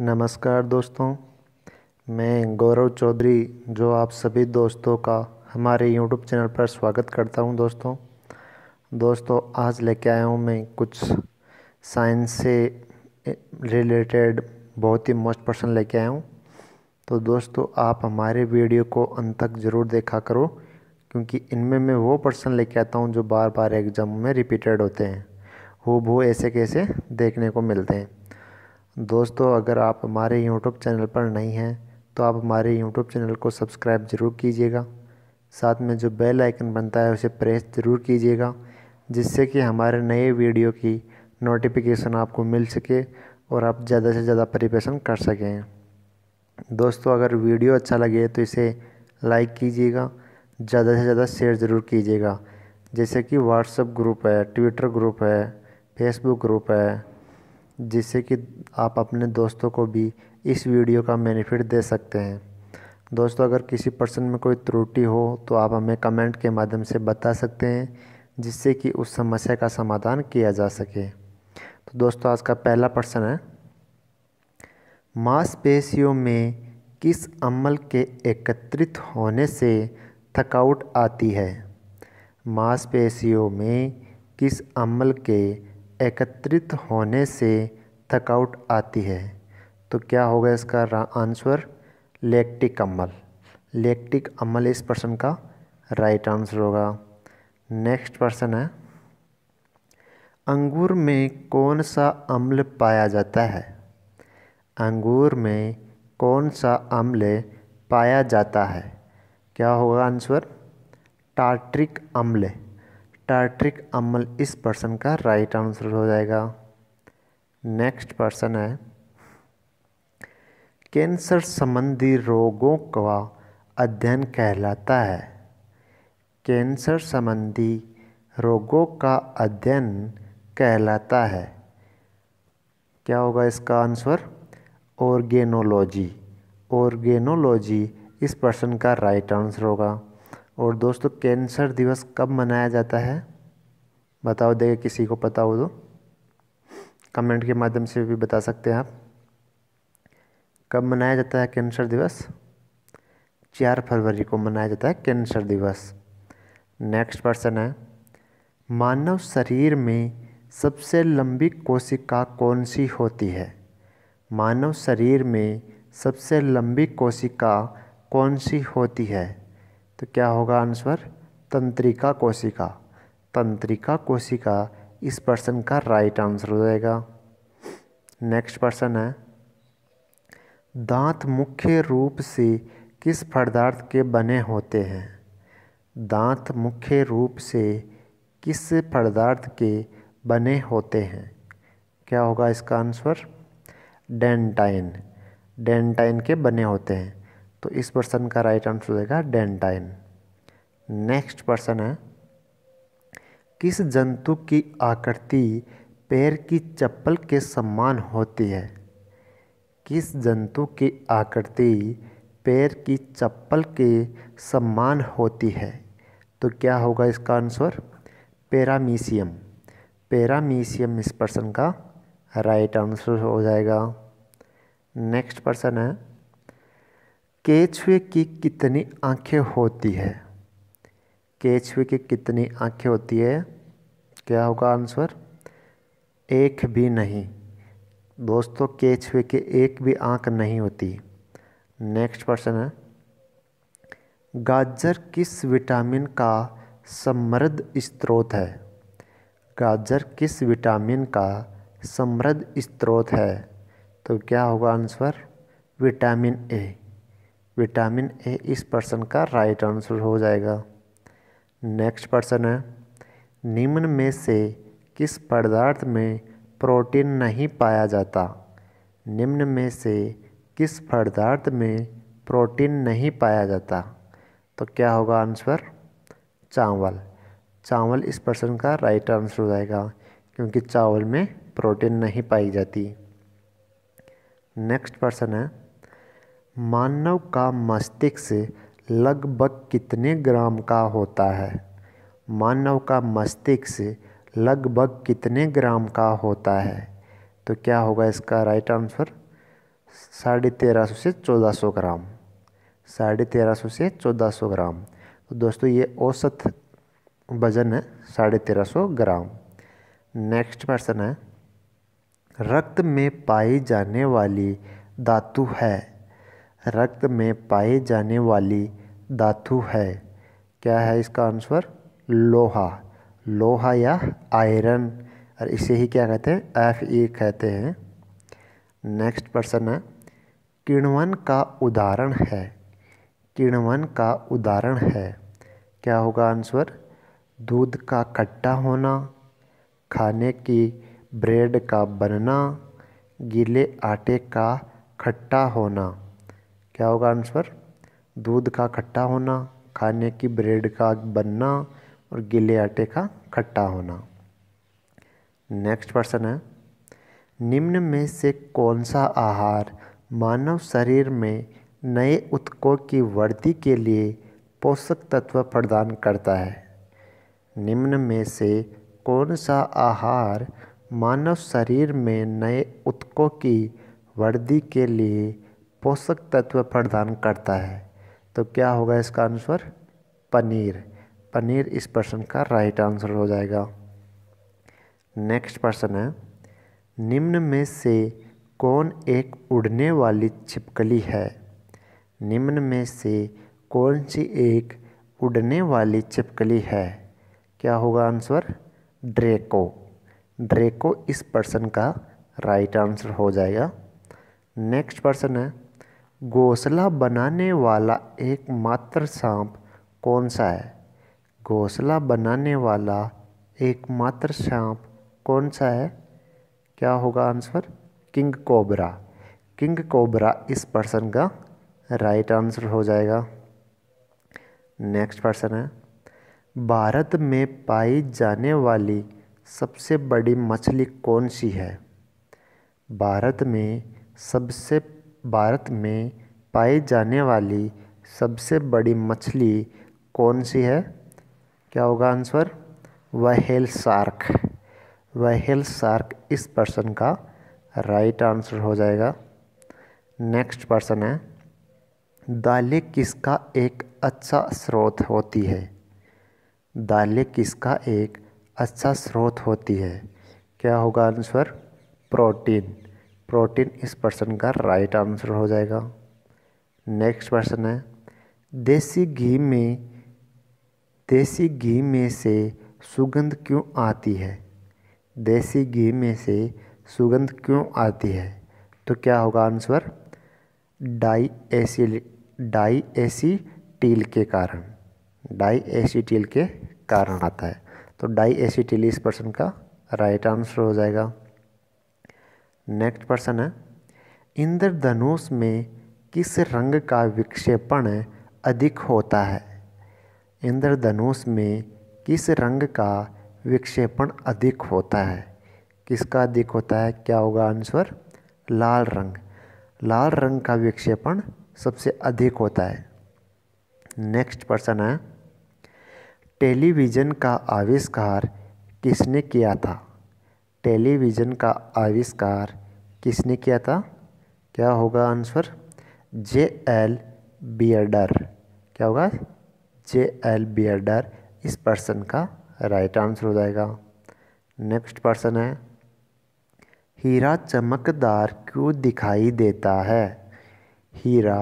नमस्कार दोस्तों मैं गौरव चौधरी जो आप सभी दोस्तों का हमारे यूट्यूब चैनल पर स्वागत करता हूं दोस्तों दोस्तों आज लेके आया हूं मैं कुछ साइंस से रिलेटेड बहुत ही मोस्ट पर्सन लेके आया हूं तो दोस्तों आप हमारे वीडियो को अंत तक ज़रूर देखा करो क्योंकि इनमें मैं वो पर्सन लेके आता हूँ जो बार बार एग्ज़ाम में रिपीटेड होते हैं वो वो ऐसे कैसे देखने को मिलते हैं दोस्तों अगर आप हमारे यूट्यूब चैनल पर नहीं हैं तो आप हमारे यूट्यूब चैनल को सब्सक्राइब ज़रूर कीजिएगा साथ में जो बेल आइकन बनता है उसे प्रेस ज़रूर कीजिएगा जिससे कि हमारे नए वीडियो की नोटिफिकेशन आपको मिल सके और आप ज़्यादा से ज़्यादा प्रिपरेशन कर सकें दोस्तों अगर वीडियो अच्छा लगे तो इसे लाइक कीजिएगा ज़्यादा से ज़्यादा शेयर ज़रूर कीजिएगा जैसे कि व्हाट्सएप ग्रुप है ट्विटर ग्रुप है फेसबुक ग्रुप है जिससे कि आप अपने दोस्तों को भी इस वीडियो का बेनिफिट दे सकते हैं दोस्तों अगर किसी पर्सन में कोई त्रुटि हो तो आप हमें कमेंट के माध्यम से बता सकते हैं जिससे कि उस समस्या का समाधान किया जा सके तो दोस्तों आज का पहला प्रश्न है मांसपेशियों में किस अमल के एकत्रित होने से थकावट आती है मांसपेशियों में किस अमल के एकत्रित होने से थकावट आती है तो क्या होगा इसका आंसर लेक्टिक अम्ल लेक्टिक अम्ल इस प्रश्न का राइट आंसर होगा नेक्स्ट प्रश्न है अंगूर में कौन सा अम्ल पाया जाता है अंगूर में कौन सा अम्ल पाया जाता है क्या होगा आंसर टार्ट्रिक अम्ल टार्ट्रिक अम्ल इस पर्सन का राइट आंसर हो जाएगा नेक्स्ट पर्सन है कैंसर संबंधी रोगों का अध्ययन कहलाता है कैंसर संबंधी रोगों का अध्ययन कहलाता है क्या होगा इसका आंसर ऑर्गेनोलॉजी ऑर्गेनोलॉजी इस पर्सन का राइट आंसर होगा और दोस्तों कैंसर दिवस कब मनाया जाता है बताओ देखे किसी को पता हो तो कमेंट के माध्यम से भी बता सकते हैं आप कब मनाया जाता है कैंसर दिवस चार फरवरी को मनाया जाता है कैंसर दिवस नेक्स्ट पर्सन है मानव शरीर में सबसे लंबी कोशिका कौन सी होती है मानव शरीर में सबसे लंबी कोशिका कौन सी होती है तो क्या होगा आंसर तंत्रिका कोशिका तंत्रिका कोशिका इस पर्सन का राइट आंसर हो जाएगा नेक्स्ट पर्सन है दांत मुख्य रूप से किस पदार्थ के बने होते हैं दांत मुख्य रूप से किस पदार्थ के बने होते हैं क्या होगा इसका आंसर डेंटाइन डेंटाइन के बने होते हैं तो इस पर्सन का राइट आंसर हो जाएगा डेंटाइन नेक्स्ट पर्सन है किस जंतु की आकृति पैर की चप्पल के समान होती है किस जंतु की आकृति पैर की चप्पल के समान होती है तो क्या होगा इसका आंसर पैरामीशियम पैरामीशियम इस पर्सन का राइट आंसर हो जाएगा नेक्स्ट पर्सन है केछुए की कितनी आंखें होती है केछुए की कितनी आंखें होती है क्या होगा आंसर एक भी नहीं दोस्तों केछुए के एक भी आंख नहीं होती नेक्स्ट प्रश्न है गाजर किस विटामिन का समृद्ध स्त्रोत है गाजर किस विटामिन का समृद्ध स्त्रोत है तो क्या होगा answer vitamin A vitamin A इस प्रश्न का राइट आंसर हो जाएगा नेक्स्ट प्रश्न है निम्न में से किस पदार्थ में प्रोटीन नहीं पाया जाता निम्न में से किस पदार्थ में प्रोटीन नहीं पाया जाता तो क्या होगा आंसर चावल चावल इस प्रश्न का राइट आंसर हो जाएगा क्योंकि चावल में प्रोटीन नहीं पाई जाती नेक्स्ट प्रश्न है मानव का मस्तिष्क लगभग कितने ग्राम का होता है मानव का मस्तिष्क लगभग कितने ग्राम का होता है तो क्या होगा इसका राइट आंसर साढ़े तेरह सौ से चौदह सौ ग्राम साढ़े तेरह सौ से चौदह सौ ग्राम तो दोस्तों ये औसत वजन है साढ़े तेरह सौ ग्राम नेक्स्ट प्रश्न है रक्त में पाई जाने वाली धातु है रक्त में पाए जाने वाली धातु है क्या है इसका आंसर लोहा लोहा या आयरन और इसे ही क्या कहते हैं एफ ई कहते हैं नेक्स्ट पर्सन है किण्वन का उदाहरण है किण्वन का उदाहरण है क्या होगा आंसर दूध का खट्टा होना खाने की ब्रेड का बनना गीले आटे का खट्टा होना क्या होगा आंसर दूध का खट्टा होना खाने की ब्रेड का बनना और गीले आटे का खट्टा होना नेक्स्ट प्रश्न है निम्न में से कौन सा आहार मानव शरीर में नए उत्कों की वृद्धि के लिए पोषक तत्व प्रदान करता है निम्न में से कौन सा आहार मानव शरीर में नए उत्कों की वृद्धि के लिए पोषक तत्व प्रदान करता है तो क्या होगा इसका आंसर पनीर पनीर इस प्रश्न का राइट आंसर हो जाएगा नेक्स्ट प्रश्न है निम्न में से कौन एक उड़ने वाली छिपकली है निम्न में से कौन सी एक उड़ने वाली छिपकली है क्या होगा आंसर ड्रेको ड्रेको इस प्रश्न का राइट आंसर हो जाएगा नेक्स्ट प्रश्न है घोंसला बनाने वाला एकमात्र सांप कौन सा है घोंसला बनाने वाला एकमात्र सांप कौन सा है क्या होगा answer king cobra king cobra इस पर्सन का राइट आंसर हो जाएगा नेक्स्ट पर्सन है भारत में पाई जाने वाली सबसे बड़ी मछली कौन सी है भारत में सबसे भारत में पाई जाने वाली सबसे बड़ी मछली कौन सी है क्या होगा answer whale shark whale shark इस पर्सन का राइट आंसर हो जाएगा नेक्स्ट पर्सन है दालें किसका एक अच्छा स्रोत होती है दालें किसका एक अच्छा स्रोत होती है क्या होगा आंसर प्रोटीन प्रोटीन इस पर्सन का राइट आंसर हो जाएगा नेक्स्ट पर्सन है देसी घी में देसी घी में से सुगंध क्यों आती है देसी घी में से सुगंध क्यों आती है तो क्या होगा answer diacetyl diacetyl के कारण डाई एसी टील के कारण आता है तो डाई एसी टील इस पर्सन का राइट आंसर हो जाएगा नेक्स्ट प्रश्न है इंद्रधनुष में किस रंग का विक्षेपण अधिक होता है इंद्रधनुष में किस रंग का विक्षेपण अधिक होता है किसका अधिक होता है क्या होगा आंसर लाल रंग लाल रंग का विक्षेपण सबसे अधिक होता है नेक्स्ट प्रश्न है टेलीविज़न का आविष्कार किसने किया था टेलीविज़न का आविष्कार किसने किया था क्या होगा आंसर जे एल बियडर क्या होगा जे एल बियडर इस पर्सन का राइट आंसर हो जाएगा नेक्स्ट पर्सन है हीरा चमकदार क्यों दिखाई देता है हीरा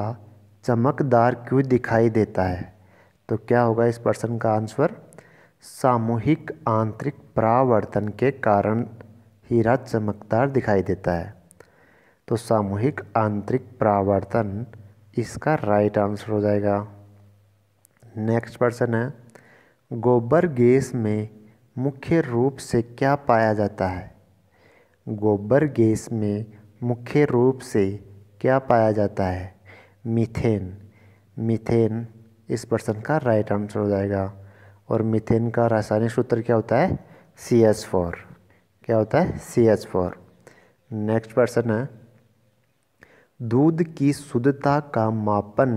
चमकदार क्यों दिखाई देता है तो क्या होगा इस पर्सन का आंसर सामूहिक आंतरिक परावर्तन के कारण हीरा चमकदार दिखाई देता है तो सामूहिक आंतरिक परावर्तन इसका राइट आंसर हो जाएगा नेक्स्ट प्रश्न है गोबर गैस में मुख्य रूप से क्या पाया जाता है गोबर गैस में मुख्य रूप से क्या पाया जाता है मीथेन मीथेन इस प्रश्न का राइट आंसर हो जाएगा और मीथेन का रासायनिक सूत्र क्या होता है सी एस फोर क्या होता है C H four next person है दूध की शुद्धता का मापन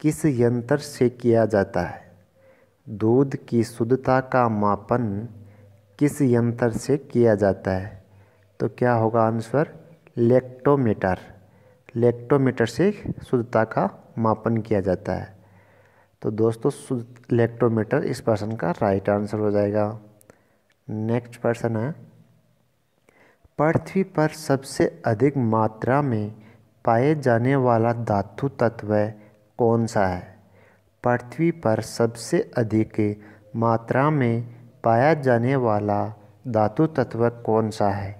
किस यंत्र से किया जाता है दूध की शुद्धता का मापन किस यंत्र से किया जाता है तो क्या होगा आंसर लेक्टोमीटर लेक्टोमीटर से शुद्धता का मापन किया जाता है तो दोस्तों लेक्टोमीटर इस पर्सन का राइट आंसर हो जाएगा नेक्स्ट पर्सन है पृथ्वी पर सबसे अधिक मात्रा में पाए जाने वाला धातु तत्व कौन सा है पृथ्वी पर सबसे अधिक मात्रा में पाया जाने वाला धातु तत्व कौन सा है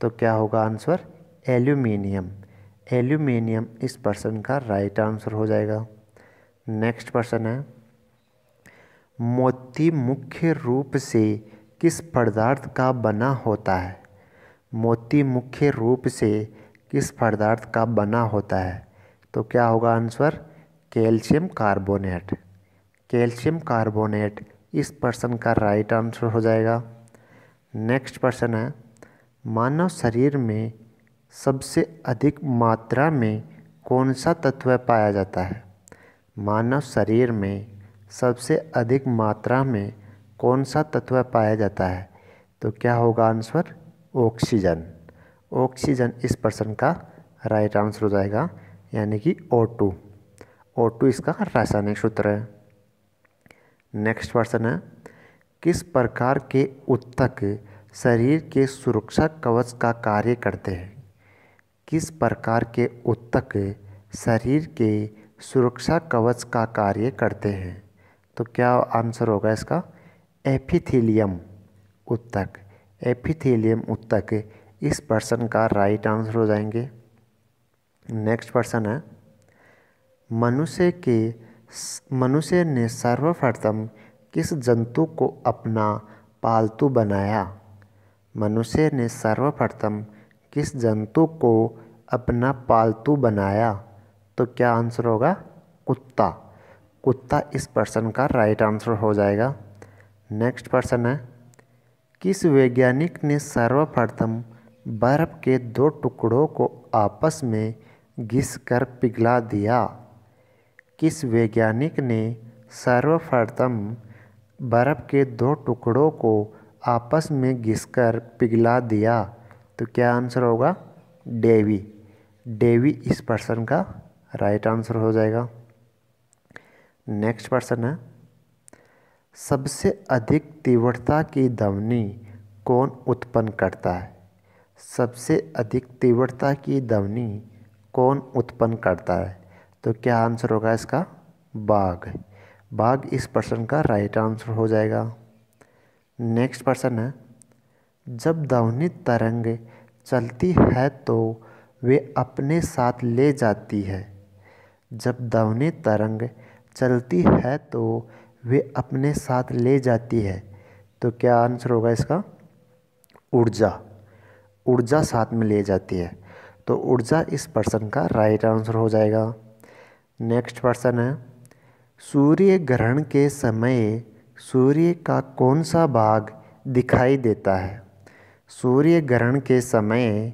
तो क्या होगा आंसर एल्यूमिनियम एल्यूमिनियम इस प्रश्न का राइट आंसर हो जाएगा नेक्स्ट प्रश्न है मोती मुख्य रूप से किस पदार्थ का बना होता है मोती मुख्य रूप से किस पदार्थ का बना होता है तो क्या होगा answer calcium carbonate calcium carbonate इस प्रश्न का राइट आंसर हो जाएगा नेक्स्ट प्रश्न है मानव शरीर में सबसे अधिक मात्रा में कौन सा तत्व पाया जाता है मानव शरीर में सबसे अधिक मात्रा में कौन सा तत्व पाया जाता है तो क्या होगा आंसर ऑक्सीजन ऑक्सीजन इस पर्सन का राइट आंसर हो जाएगा यानी कि ओ टू ओ टू इसका रासायनिक सूत्र है नेक्स्ट पर्सन है किस प्रकार के उत्तक शरीर के सुरक्षा कवच का कार्य करते हैं किस प्रकार के उत्तक शरीर के सुरक्षा कवच का कार्य करते हैं तो क्या आंसर होगा इसका एपिथीलियम उत्तक एपिथेलियम उत्तक इस पर्सन का राइट आंसर हो जाएंगे नेक्स्ट पर्सन है मनुष्य के मनुष्य ने सर्वप्रथम किस जंतु को अपना पालतू बनाया मनुष्य ने सर्वप्रथम किस जंतु को अपना पालतू बनाया तो क्या आंसर होगा कुत्ता कुत्ता इस पर्सन का राइट आंसर हो जाएगा नेक्स्ट पर्सन है किस वैज्ञानिक ने सर्वप्रथम बर्फ के दो टुकड़ों को आपस में घिसकर पिघला दिया किस वैज्ञानिक ने सर्वप्रथम बर्फ के दो टुकड़ों को आपस में घिसकर पिघला दिया तो क्या आंसर होगा डेवी डेवी इस पर्सन का राइट आंसर हो जाएगा नेक्स्ट पर्सन है सबसे अधिक तीव्रता की ध्वनि कौन उत्पन्न करता है सबसे अधिक तीव्रता की ध्वनि कौन उत्पन्न करता है तो क्या आंसर होगा इसका बाघ बाघ इस प्रश्न का राइट आंसर हो जाएगा नेक्स्ट प्रश्न है जब ध्वनि तरंग चलती है तो वे अपने साथ ले जाती है जब ध्वनि तरंग चलती है तो वे अपने साथ ले जाती है तो क्या आंसर होगा इसका ऊर्जा ऊर्जा साथ में ले जाती है तो ऊर्जा इस पर्सन का राइट आंसर हो जाएगा नेक्स्ट पर्सन है सूर्य ग्रहण के समय सूर्य का कौन सा भाग दिखाई देता है सूर्य ग्रहण के समय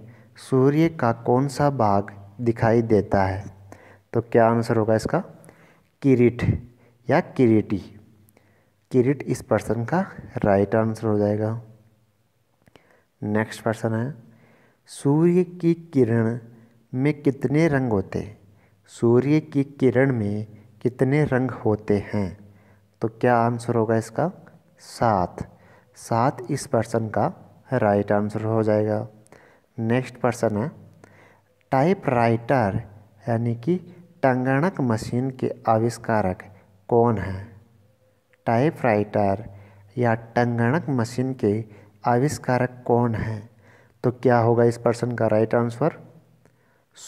सूर्य का कौन सा भाग दिखाई देता है तो क्या आंसर होगा इसका किरीट या किरीटी किरिट इस पर्सन का राइट आंसर हो जाएगा नेक्स्ट पर्सन है सूर्य की किरण में कितने रंग होते हैं सूर्य की किरण में कितने रंग होते हैं तो क्या आंसर होगा इसका सात सात इस पर्सन का राइट आंसर हो जाएगा नेक्स्ट पर्सन है टाइप राइटर यानी कि टंगणक मशीन के आविष्कारक कौन है टाइपराइटर या टंगणक मशीन के आविष्कारक कौन हैं तो क्या होगा इस पर्सन का राइट आंसर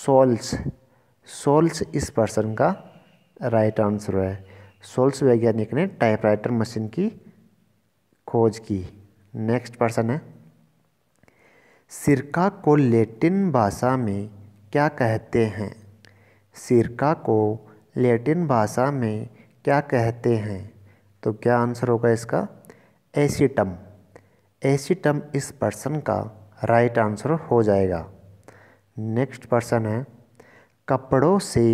सोल्स सोल्स इस पर्सन का राइट आंसर है सोल्स वैज्ञानिक ने टाइपराइटर मशीन की खोज की नेक्स्ट पर्सन है सिरका को लेटिन भाषा में क्या कहते हैं सिरका को लेटिन भाषा में क्या कहते हैं तो क्या आंसर होगा इसका एसीटम एसीटम इस पर्सन का राइट right आंसर हो जाएगा नेक्स्ट पर्सन है कपड़ों से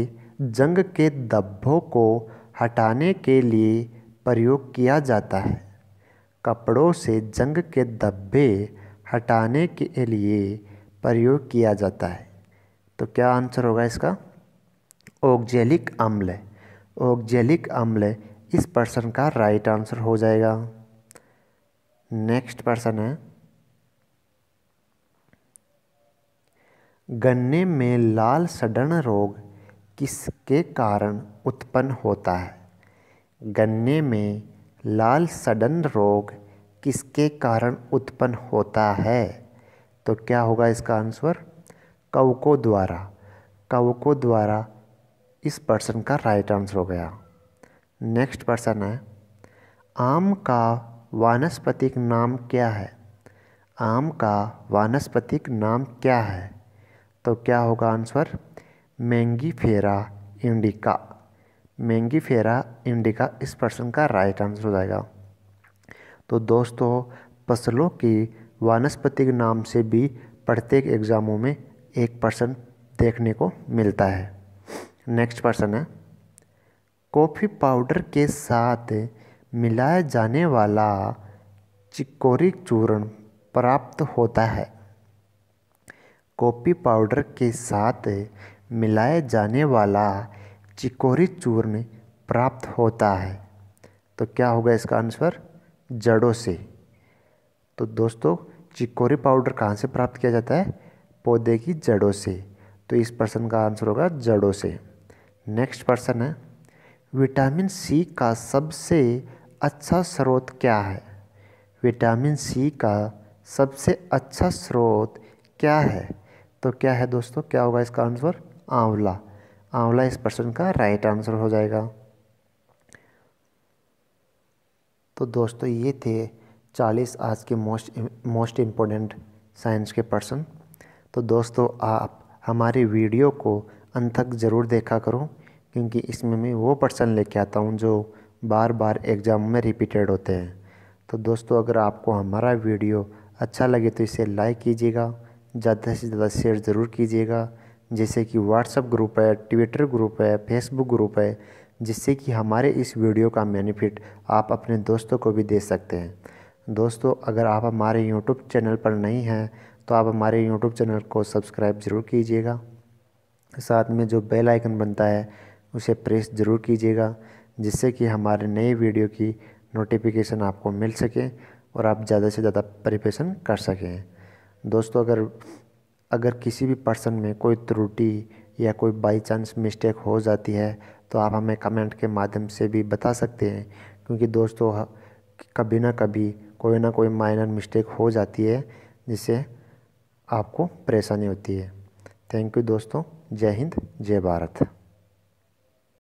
जंग के दब्बों को हटाने के लिए प्रयोग किया जाता है कपड़ों से जंग के धब्बे हटाने के लिए प्रयोग किया जाता है तो क्या आंसर होगा इसका ओग्जेलिक अम्ल ओक्जेलिक अम्ल इस पर्सन का राइट आंसर हो जाएगा नेक्स्ट पर्सन है गन्ने में लाल सडन रोग किसके कारण उत्पन्न होता है गन्ने में लाल सडन रोग किसके कारण उत्पन्न होता है तो क्या होगा इसका आंसर कवकों द्वारा कवकों द्वारा इस पर्सन का राइट आंसर हो गया नेक्स्ट पर्सन है आम का वानस्पतिक नाम क्या है आम का वानस्पतिक नाम क्या है तो क्या होगा answer Mangifera indica Mangifera indica इस पर्सन का राइट आंसर हो जाएगा तो दोस्तों फसलों की वानस्पतिक नाम से भी प्रत्येक एग्ज़ामों में एक पर्सन देखने को मिलता है नेक्स्ट पर्सन है कॉफ़ी पाउडर के साथ मिलाया जाने वाला चिकोरी चूर्ण प्राप्त होता है कॉफ़ी पाउडर के साथ मिलाया जाने वाला चिकोरी चूर्ण प्राप्त होता है तो क्या होगा इसका आंसर जड़ों से तो दोस्तों चिकोरी पाउडर कहाँ से प्राप्त किया जाता है पौधे की जड़ों से तो इस प्रश्न का आंसर होगा जड़ों से नेक्स्ट प्रश्न है विटामिन सी का सबसे अच्छा स्रोत क्या है विटामिन सी का सबसे अच्छा स्रोत क्या है तो क्या है दोस्तों क्या होगा इसका आंसर आंवला आंवला इस प्रश्न का राइट आंसर हो जाएगा तो दोस्तों ये थे चालीस आज के मोस्ट मोस्ट इम्पोर्टेंट साइंस के पर्सन तो दोस्तों आप हमारी वीडियो को अंत तक ज़रूर देखा करो क्योंकि इसमें मैं वो पर्सन लेके आता हूँ जो बार बार एग्ज़ाम में रिपीटेड होते हैं तो दोस्तों अगर आपको हमारा वीडियो अच्छा लगे तो इसे लाइक कीजिएगा ज़्यादा से ज़्यादा शेयर ज़रूर कीजिएगा जैसे कि व्हाट्सअप ग्रुप है ट्विटर ग्रुप है फेसबुक ग्रुप है जिससे कि हमारे इस वीडियो का बेनिफिट आप अपने दोस्तों को भी दे सकते हैं दोस्तों अगर आप हमारे यूट्यूब चैनल पर नहीं हैं तो आप हमारे यूट्यूब चैनल को सब्सक्राइब ज़रूर कीजिएगा साथ में जो बेल आइकन बनता है उसे प्रेस ज़रूर कीजिएगा जिससे कि हमारे नए वीडियो की नोटिफिकेशन आपको मिल सके और आप ज़्यादा से ज़्यादा प्रिपरेशन कर सकें दोस्तों अगर अगर किसी भी पर्सन में कोई त्रुटि या कोई बाई चांस मिस्टेक हो जाती है तो आप हमें कमेंट के माध्यम से भी बता सकते हैं क्योंकि दोस्तों कभी ना कभी कोई ना कोई माइनर मिस्टेक हो जाती है जिससे आपको परेशानी होती है थैंक यू दोस्तों जय हिंद जय भारत